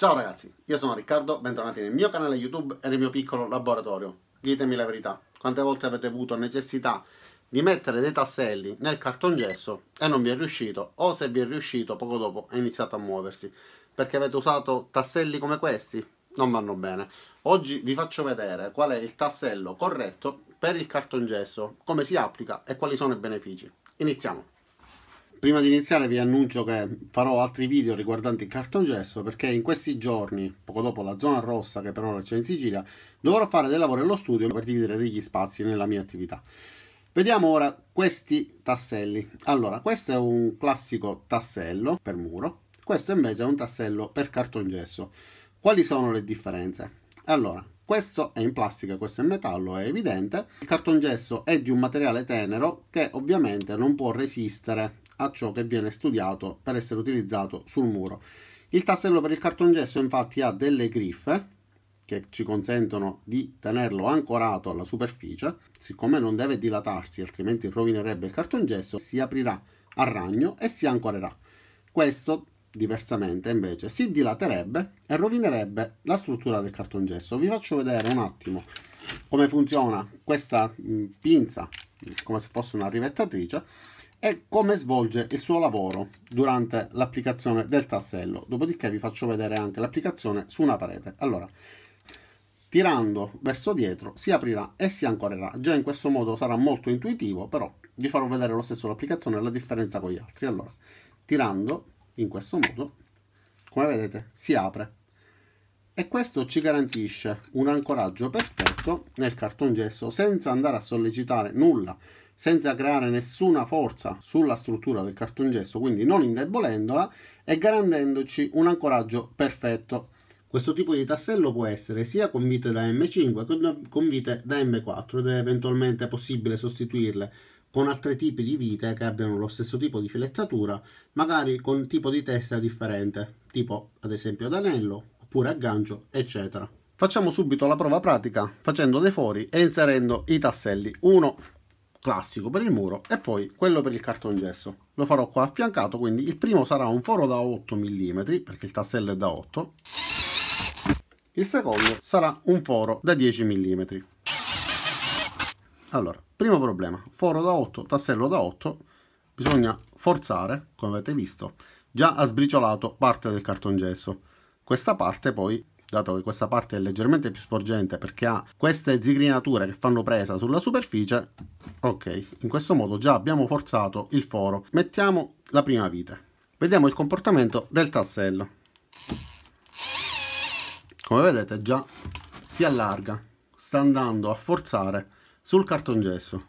Ciao ragazzi, io sono Riccardo, bentornati nel mio canale YouTube e nel mio piccolo laboratorio. Ditemi la verità, quante volte avete avuto necessità di mettere dei tasselli nel cartongesso e non vi è riuscito o se vi è riuscito poco dopo è iniziato a muoversi perché avete usato tasselli come questi? Non vanno bene. Oggi vi faccio vedere qual è il tassello corretto per il cartongesso, come si applica e quali sono i benefici. Iniziamo! Prima di iniziare vi annuncio che farò altri video riguardanti il cartongesso perché in questi giorni, poco dopo la zona rossa che per ora c'è in Sicilia, dovrò fare dei lavori allo studio per dividere degli spazi nella mia attività. Vediamo ora questi tasselli. Allora, questo è un classico tassello per muro, questo invece è un tassello per cartongesso. Quali sono le differenze? Allora, questo è in plastica, questo è in metallo, è evidente. Il cartongesso è di un materiale tenero che ovviamente non può resistere a ciò che viene studiato per essere utilizzato sul muro. Il tassello per il cartongesso infatti ha delle griffe che ci consentono di tenerlo ancorato alla superficie, siccome non deve dilatarsi altrimenti rovinerebbe il cartongesso, si aprirà a ragno e si ancorerà. Questo diversamente invece si dilaterebbe e rovinerebbe la struttura del cartongesso. Vi faccio vedere un attimo come funziona questa mm, pinza come se fosse una rivettatrice e come svolge il suo lavoro durante l'applicazione del tassello. Dopodiché vi faccio vedere anche l'applicazione su una parete. Allora, tirando verso dietro si aprirà e si ancorerà. Già in questo modo sarà molto intuitivo, però vi farò vedere lo stesso l'applicazione e la differenza con gli altri. Allora, tirando in questo modo, come vedete, si apre. E questo ci garantisce un ancoraggio perfetto nel cartongesso senza andare a sollecitare nulla senza creare nessuna forza sulla struttura del cartongesso, quindi non indebolendola e garantendoci un ancoraggio perfetto. Questo tipo di tassello può essere sia con vite da M5 che con vite da M4 ed è eventualmente possibile sostituirle con altri tipi di vite che abbiano lo stesso tipo di filettatura, magari con tipo di testa differente, tipo ad esempio ad anello oppure a gancio, eccetera. Facciamo subito la prova pratica facendo dei fori e inserendo i tasselli 1 classico per il muro e poi quello per il cartone gesso Lo farò qua affiancato, quindi il primo sarà un foro da 8 mm, perché il tassello è da 8. Il secondo sarà un foro da 10 mm. Allora, primo problema, foro da 8, tassello da 8, bisogna forzare, come avete visto, già ha sbriciolato parte del cartongesso. Questa parte poi dato che questa parte è leggermente più sporgente perché ha queste zigrinature che fanno presa sulla superficie, ok, in questo modo già abbiamo forzato il foro. Mettiamo la prima vite. Vediamo il comportamento del tassello. Come vedete già si allarga, sta andando a forzare sul cartongesso.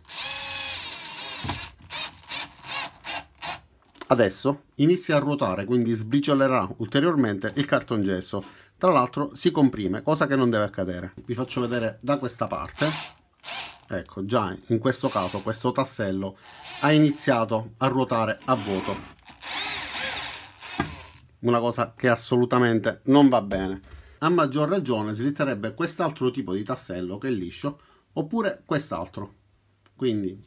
Adesso inizia a ruotare, quindi sbriciolerà ulteriormente il cartongesso tra l'altro si comprime, cosa che non deve accadere. Vi faccio vedere da questa parte. Ecco, già in questo caso questo tassello ha iniziato a ruotare a vuoto. Una cosa che assolutamente non va bene. A maggior ragione slitterebbe quest'altro tipo di tassello che è liscio, oppure quest'altro. Quindi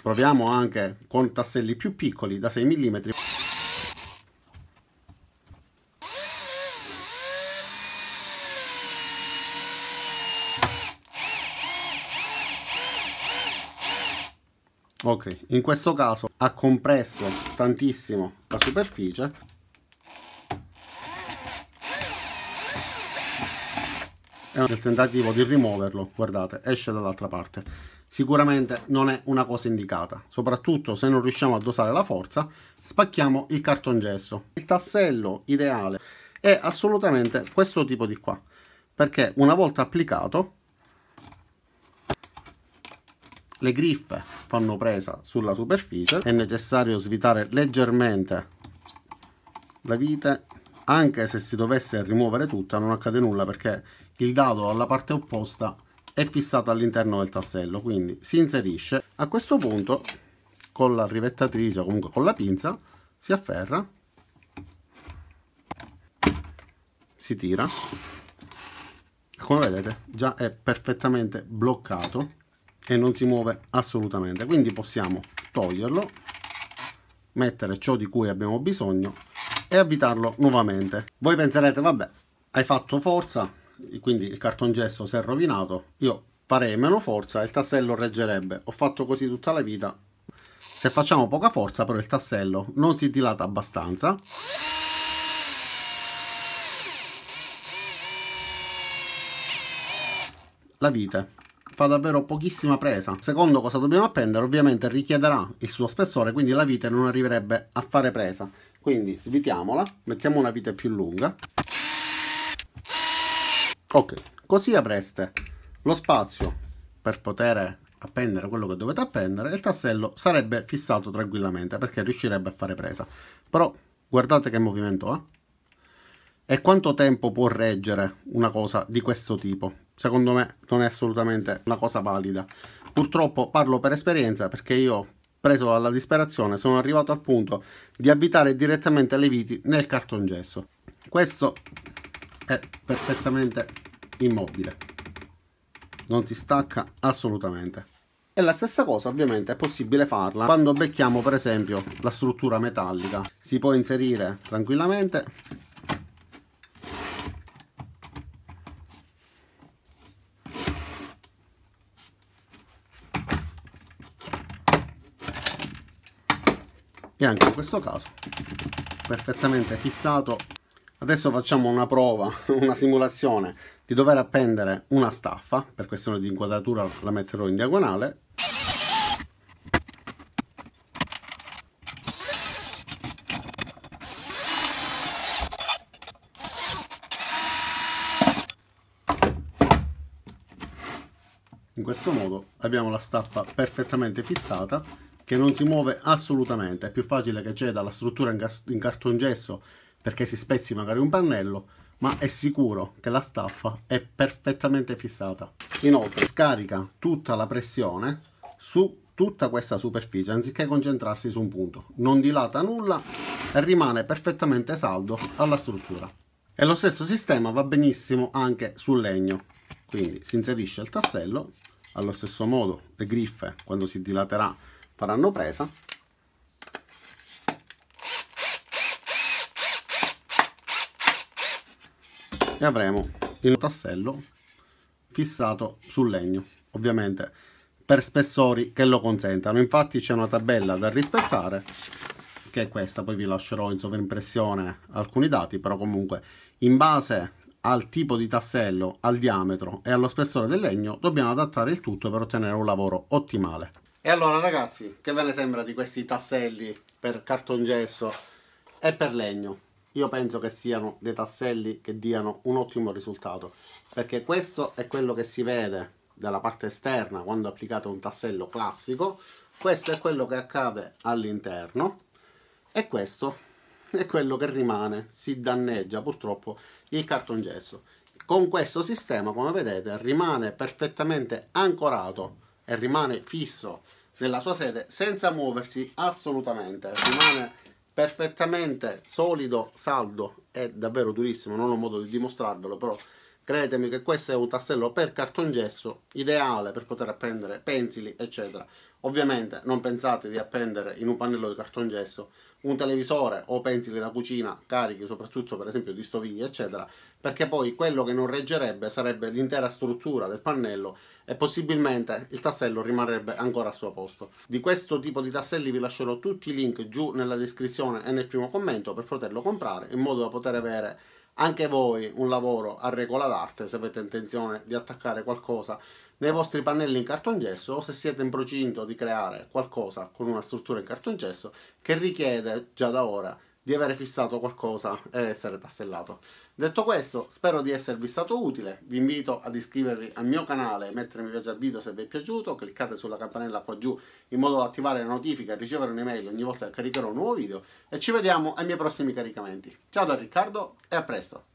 proviamo anche con tasselli più piccoli da 6 mm. ok in questo caso ha compresso tantissimo la superficie e nel tentativo di rimuoverlo guardate esce dall'altra parte sicuramente non è una cosa indicata soprattutto se non riusciamo a dosare la forza spacchiamo il cartongesso il tassello ideale è assolutamente questo tipo di qua perché una volta applicato le griffe fanno presa sulla superficie è necessario svitare leggermente la vite anche se si dovesse rimuovere tutta non accade nulla perché il dado alla parte opposta è fissato all'interno del tassello quindi si inserisce a questo punto con la rivettatrice comunque con la pinza si afferra si tira come vedete già è perfettamente bloccato e non si muove assolutamente quindi possiamo toglierlo mettere ciò di cui abbiamo bisogno e avvitarlo nuovamente voi penserete vabbè hai fatto forza quindi il cartongesso si è rovinato io farei meno forza e il tassello reggerebbe ho fatto così tutta la vita se facciamo poca forza però il tassello non si dilata abbastanza la vite fa davvero pochissima presa. Secondo cosa dobbiamo appendere ovviamente richiederà il suo spessore quindi la vite non arriverebbe a fare presa. Quindi svitiamola, mettiamo una vite più lunga. Ok, così avreste lo spazio per poter appendere quello che dovete appendere e il tassello sarebbe fissato tranquillamente perché riuscirebbe a fare presa. Però guardate che movimento ha. Eh? E quanto tempo può reggere una cosa di questo tipo? Secondo me non è assolutamente una cosa valida. Purtroppo parlo per esperienza perché io, preso dalla disperazione, sono arrivato al punto di abitare direttamente le viti nel cartongesso. Questo è perfettamente immobile. Non si stacca assolutamente. E la stessa cosa ovviamente è possibile farla quando becchiamo per esempio la struttura metallica. Si può inserire tranquillamente e anche in questo caso perfettamente fissato adesso facciamo una prova una simulazione di dover appendere una staffa per questione di inquadratura la metterò in diagonale In questo modo abbiamo la staffa perfettamente fissata che non si muove assolutamente. È più facile che ceda la struttura in, in cartongesso perché si spezzi magari un pannello, ma è sicuro che la staffa è perfettamente fissata. Inoltre scarica tutta la pressione su tutta questa superficie anziché concentrarsi su un punto. Non dilata nulla e rimane perfettamente saldo alla struttura. E lo stesso sistema va benissimo anche sul legno. Quindi si inserisce il tassello, allo stesso modo le griffe quando si dilaterà faranno presa e avremo il tassello fissato sul legno ovviamente per spessori che lo consentano infatti c'è una tabella da rispettare che è questa poi vi lascerò in sovrimpressione alcuni dati però comunque in base al tipo di tassello al diametro e allo spessore del legno dobbiamo adattare il tutto per ottenere un lavoro ottimale e allora ragazzi, che ve ne sembra di questi tasselli per cartongesso e per legno? Io penso che siano dei tasselli che diano un ottimo risultato, perché questo è quello che si vede dalla parte esterna quando applicate un tassello classico, questo è quello che accade all'interno e questo è quello che rimane, si danneggia purtroppo il cartongesso. Con questo sistema, come vedete, rimane perfettamente ancorato e rimane fisso nella sua sede senza muoversi assolutamente, rimane perfettamente solido, saldo, è davvero durissimo, non ho modo di dimostrarvelo, però Credetemi che questo è un tassello per cartongesso ideale per poter appendere pensili, eccetera. Ovviamente non pensate di appendere in un pannello di cartongesso un televisore o pensili da cucina carichi soprattutto per esempio di stoviglie eccetera perché poi quello che non reggerebbe sarebbe l'intera struttura del pannello e possibilmente il tassello rimarrebbe ancora al suo posto. Di questo tipo di tasselli vi lascerò tutti i link giù nella descrizione e nel primo commento per poterlo comprare in modo da poter avere anche voi un lavoro a regola d'arte se avete intenzione di attaccare qualcosa nei vostri pannelli in cartongesso o se siete in procinto di creare qualcosa con una struttura in cartongesso che richiede già da ora di avere fissato qualcosa e essere tassellato. Detto questo, spero di esservi stato utile, vi invito ad iscrivervi al mio canale, mettere mi piace al video se vi è piaciuto, cliccate sulla campanella qua giù in modo da attivare le notifiche e ricevere un'email ogni volta che caricherò un nuovo video e ci vediamo ai miei prossimi caricamenti. Ciao da Riccardo e a presto!